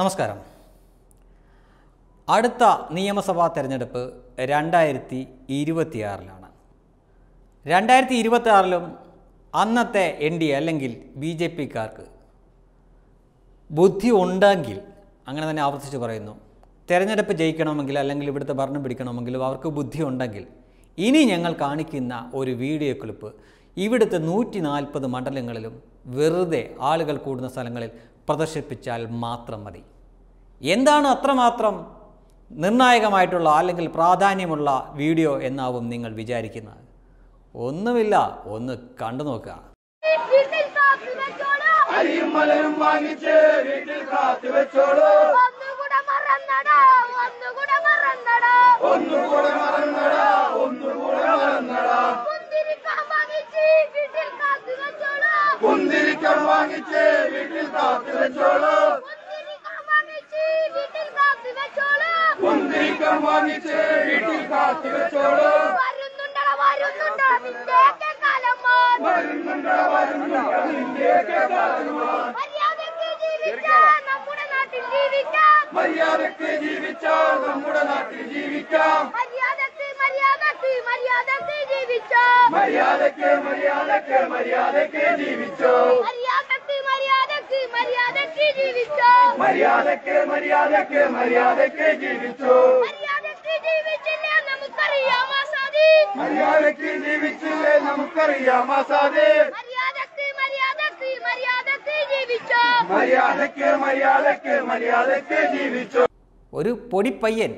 നമസ്കാരം അടുത്ത നിയമസഭാ തെരഞ്ഞെടുപ്പ് രണ്ടായിരത്തി ഇരുപത്തിയാറിലാണ് രണ്ടായിരത്തി ഇരുപത്തിയാറിലും അന്നത്തെ എൻ ഡി എ അല്ലെങ്കിൽ ബി ജെ പിക്കാർക്ക് ബുദ്ധി ഉണ്ടെങ്കിൽ അങ്ങനെ തന്നെ ആവർത്തിച്ച് പറയുന്നു തെരഞ്ഞെടുപ്പ് ജയിക്കണമെങ്കിൽ അല്ലെങ്കിൽ ഇവിടുത്തെ ഭരണം പിടിക്കണമെങ്കിലും അവർക്ക് ബുദ്ധി ഉണ്ടെങ്കിൽ ഇനി ഞങ്ങൾ കാണിക്കുന്ന ഒരു വീഡിയോ ക്ലിപ്പ് ഇവിടുത്തെ നൂറ്റി നാൽപ്പത് മണ്ഡലങ്ങളിലും വെറുതെ ആളുകൾ കൂടുന്ന സ്ഥലങ്ങളിൽ പ്രദർശിപ്പിച്ചാൽ മാത്രം മതി എന്താണ് അത്രമാത്രം നിർണായകമായിട്ടുള്ള അല്ലെങ്കിൽ പ്രാധാന്യമുള്ള വീഡിയോ എന്നാവും നിങ്ങൾ വിചാരിക്കുന്നത് ഒന്നുമില്ല ഒന്ന് കണ്ടു നോക്കുക ഒന്നുകൂടെ മറന്നടാ ഒന്നുകൂടെ മറന്നടാ ഒന്നുകൂടെ മറന്നടാ സമ്മാനിച്ച് വീട്ടിൽ കാത്തു വെച്ചോളൂ മര്യാദക്ക് ജീവിച്ചാൽ നമ്മുടെ നാട്ടിൽ ജീവിക്കാം ജീവിച്ചോ മര്യാദക്ക് മര്യാദക്ക് മര്യാദക്ക് ജീവിച്ചോ മര്യാദക്ക് മര്യാദക്ക് മര്യാദക്ക് ജീവിച്ചോ മര്യാദക്ക് ജീവിച്ചില്ലേ നമുക്കറിയാം ആസാദേ ഒരു പൊടിപ്പയ്യൻ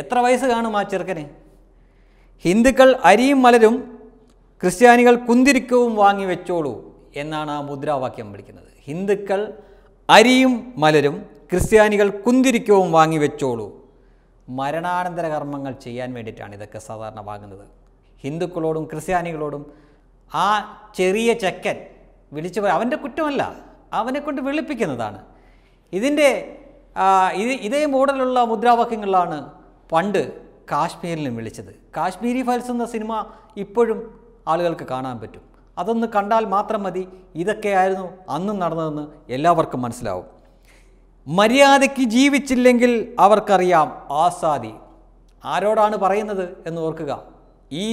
എത്ര വയസ്സ് കാണും ആ ചെറുക്കന് ഹിന്ദുക്കൾ അരിയും മലരും ക്രിസ്ത്യാനികൾ കുന്തിരിക്കവും വാങ്ങി വെച്ചോളൂ എന്നാണ് ആ മുദ്രാവാക്യം വിളിക്കുന്നത് ഹിന്ദുക്കൾ അരിയും മലരും ക്രിസ്ത്യാനികൾ കുന്തിരിക്കവും വാങ്ങി വെച്ചോളൂ മരണാനന്തര കർമ്മങ്ങൾ ചെയ്യാൻ വേണ്ടിയിട്ടാണ് ഇതൊക്കെ സാധാരണ വാങ്ങുന്നത് ഹിന്ദുക്കളോടും ക്രിസ്ത്യാനികളോടും ആ ചെറിയ ചെക്കൻ വിളിച്ചു പോയി അവൻ്റെ കുറ്റമല്ല അവനെ കൊണ്ട് വെളുപ്പിക്കുന്നതാണ് ഇതിൻ്റെ ഇത് ഇതേ മോഡലുള്ള മുദ്രാവാക്യങ്ങളാണ് പണ്ട് കാശ്മീരിലും വിളിച്ചത് കാശ്മീരി ഫയൽസ് എന്ന സിനിമ ഇപ്പോഴും ആളുകൾക്ക് കാണാൻ പറ്റും അതൊന്ന് കണ്ടാൽ മാത്രം മതി ഇതൊക്കെയായിരുന്നു അന്നും നടന്നതെന്ന് എല്ലാവർക്കും മനസ്സിലാവും മര്യാദയ്ക്ക് ജീവിച്ചില്ലെങ്കിൽ അവർക്കറിയാം ആസാദി ആരോടാണ് പറയുന്നത് എന്ന് ഓർക്കുക ഈ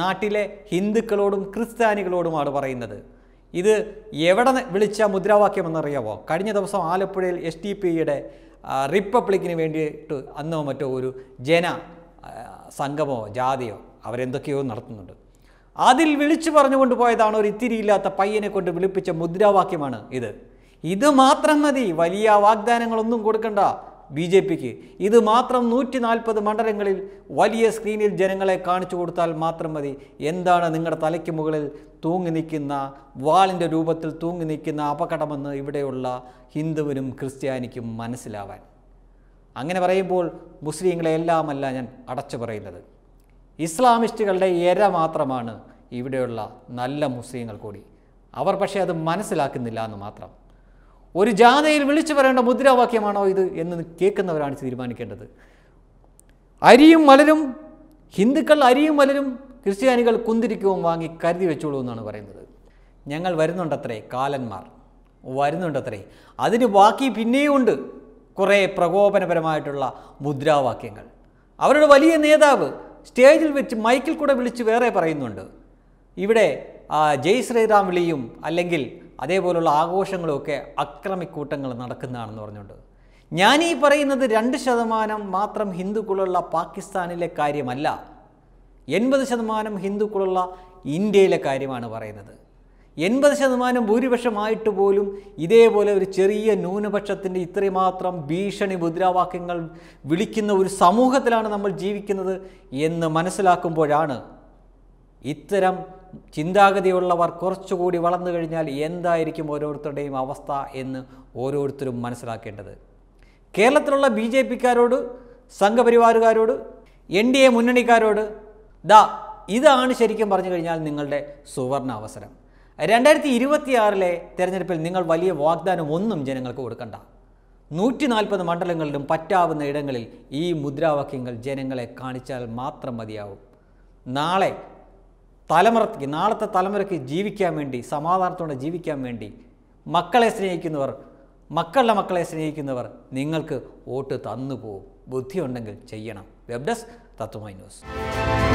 നാട്ടിലെ ഹിന്ദുക്കളോടും ക്രിസ്ത്യാനികളോടുമാണ് പറയുന്നത് ഇത് എവിടെ വിളിച്ച മുദ്രാവാക്യമെന്നറിയാമോ കഴിഞ്ഞ ദിവസം ആലപ്പുഴയിൽ എസ് ടി പിയുടെ റിപ്പബ്ലിക്കിന് വേണ്ടിയിട്ട് അന്നോ മറ്റോ ഒരു ജന സംഗമോ ജാതിയോ അവരെന്തൊക്കെയോ നടത്തുന്നുണ്ട് അതിൽ വിളിച്ചു പറഞ്ഞുകൊണ്ട് പോയതാണ് ഒരു ഇത്തിരിയില്ലാത്ത പയ്യനെ കൊണ്ട് വിളിപ്പിച്ച മുദ്രാവാക്യമാണ് ഇത് ഇത് മാത്രം മതി വലിയ വാഗ്ദാനങ്ങളൊന്നും കൊടുക്കണ്ട ബി ജെ പിക്ക് ഇത് മാത്രം നൂറ്റി നാൽപ്പത് മണ്ഡലങ്ങളിൽ വലിയ സ്ക്രീനിൽ ജനങ്ങളെ കാണിച്ചു കൊടുത്താൽ മാത്രം മതി എന്താണ് നിങ്ങളുടെ തലയ്ക്ക് മുകളിൽ തൂങ്ങി നിൽക്കുന്ന വാളിൻ്റെ രൂപത്തിൽ തൂങ്ങി നിൽക്കുന്ന അപകടമെന്ന് ഇവിടെയുള്ള ഹിന്ദുവിനും ക്രിസ്ത്യാനിക്കും മനസ്സിലാവാൻ അങ്ങനെ പറയുമ്പോൾ മുസ്ലിങ്ങളെ എല്ലാമല്ല ഞാൻ അടച്ചു പറയുന്നത് ഇസ്ലാമിസ്റ്റുകളുടെ എര മാത്രമാണ് ഇവിടെയുള്ള നല്ല മുസ്ലിങ്ങൾ കൂടി അവർ പക്ഷേ അത് മനസ്സിലാക്കുന്നില്ല എന്ന് മാത്രം ഒരു ജാഥയിൽ വിളിച്ചു പറയേണ്ട മുദ്രാവാക്യമാണോ ഇത് എന്ന് കേൾക്കുന്നവരാണ് തീരുമാനിക്കേണ്ടത് അരിയും മലരും ഹിന്ദുക്കൾ അരിയും മലരും ക്രിസ്ത്യാനികൾ കുന്തിരിക്കവും വാങ്ങി കരുതി വെച്ചോളൂ എന്നാണ് പറയുന്നത് ഞങ്ങൾ വരുന്നുണ്ടത്രേ കാലന്മാർ വരുന്നുണ്ടത്രേ അതിന് ബാക്കി പിന്നെയും ഉണ്ട് കുറേ പ്രകോപനപരമായിട്ടുള്ള മുദ്രാവാക്യങ്ങൾ അവരുടെ വലിയ നേതാവ് സ്റ്റേജിൽ വെച്ച് മൈക്കിൽ കൂടെ വിളിച്ച് വേറെ പറയുന്നുണ്ട് ഇവിടെ ജയ് ശ്രീറാം വിളിയും അല്ലെങ്കിൽ അതേപോലുള്ള ആഘോഷങ്ങളുമൊക്കെ അക്രമിക്കൂട്ടങ്ങൾ നടക്കുന്നതാണെന്ന് പറഞ്ഞുകൊണ്ട് ഞാൻ ഈ പറയുന്നത് രണ്ട് ശതമാനം മാത്രം ഹിന്ദുക്കളുള്ള പാകിസ്ഥാനിലെ കാര്യമല്ല എൺപത് ശതമാനം ഹിന്ദുക്കളുള്ള ഇന്ത്യയിലെ കാര്യമാണ് പറയുന്നത് എൺപത് ശതമാനം ഭൂരിപക്ഷമായിട്ട് പോലും ഇതേപോലെ ഒരു ചെറിയ ന്യൂനപക്ഷത്തിൻ്റെ ഇത്രമാത്രം ഭീഷണി മുദ്രാവാക്യങ്ങൾ വിളിക്കുന്ന ഒരു സമൂഹത്തിലാണ് നമ്മൾ ജീവിക്കുന്നത് എന്ന് മനസ്സിലാക്കുമ്പോഴാണ് ഇത്തരം ചിന്താഗതിയുള്ളവർ കുറച്ചുകൂടി വളർന്നു കഴിഞ്ഞാൽ എന്തായിരിക്കും ഓരോരുത്തരുടെയും അവസ്ഥ എന്ന് ഓരോരുത്തരും മനസ്സിലാക്കേണ്ടത് കേരളത്തിലുള്ള ബി ജെ പിക്കാരോട് സംഘപരിവാറുകാരോട് എൻ ഡി എ മുന്നണിക്കാരോട് ദാ ഇതാണ് ശരിക്കും പറഞ്ഞു കഴിഞ്ഞാൽ നിങ്ങളുടെ സുവർണ അവസരം രണ്ടായിരത്തി ഇരുപത്തിയാറിലെ തെരഞ്ഞെടുപ്പിൽ നിങ്ങൾ വലിയ വാഗ്ദാനം ഒന്നും ജനങ്ങൾക്ക് കൊടുക്കണ്ട നൂറ്റി നാൽപ്പത് മണ്ഡലങ്ങളിലും പറ്റാവുന്ന ഇടങ്ങളിൽ ഈ മുദ്രാവാക്യങ്ങൾ ജനങ്ങളെ കാണിച്ചാൽ മാത്രം മതിയാവും നാളെ തലമുറയ്ക്ക് നാളത്തെ തലമുറയ്ക്ക് ജീവിക്കാൻ വേണ്ടി സമാധാനത്തോടെ ജീവിക്കാൻ വേണ്ടി മക്കളെ സ്നേഹിക്കുന്നവർ മക്കളുടെ മക്കളെ സ്നേഹിക്കുന്നവർ നിങ്ങൾക്ക് വോട്ട് തന്നു പോകും ബുദ്ധിയുണ്ടെങ്കിൽ ചെയ്യണം വെബ് ഡെസ്ക് തത്വമായി ന്യൂസ്